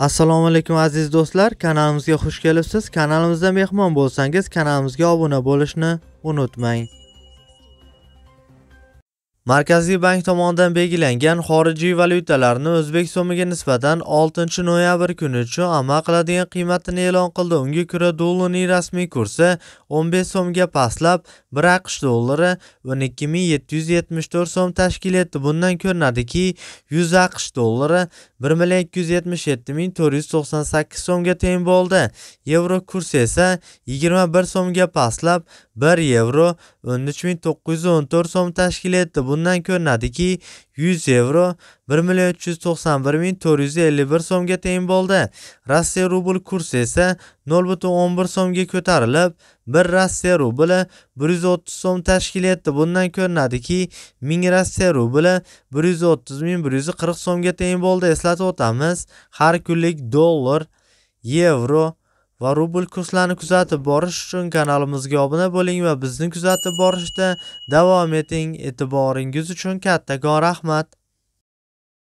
assalomu alaykum aziz do'stlar kanalimizga xush kelibsiz kanalimizda mehmon bo'lsangiz kanalimizga obuna bo'lishni unutmang markaziy bank tomonidan belgilangan xorijiy valyutalarni o'zbek so'miga nisbatan 6 noyabr kuni uchun amal qiladigan qiymatini e'lon qildi unga ko'ra dollarning rasmiy kursi 15 so'mga pastlab 1 aqsh dollari 12774 so'm tashkil etdi bundan ko'rinadiki 100 aqsh dollari bir million ikki yuz yetmish yetti ming to'rt yuz to'qson sakkiz so'mga teng bo'ldi yevro kursi esa yigirma bir so'mga pastlab bir yevro o'n uch ming to'qqiz yuz o'n to'rt so'm tashkil etdi bundan ko'rinadiki 100 yevro 1 million 391 ming 451 so'mga teng bo'ldi. Rossiya rubl kursi esa 0.11 so'mga ko'tarilib, 1 Rossiya rubli 130 so'm tashkil etdi. Bundan ko'rinadiki, 1000 Rossiya rubli 130 140 so'mga teng bo'ldi. Eslatib o'tamiz, har kunlik dollar, yevro va rubl kurslarini kuzatib borish uchun kanalimizga obuna bo'ling va bizni kuzatib borishda davom eting. E'tiboringiz uchun kattakon rahmat.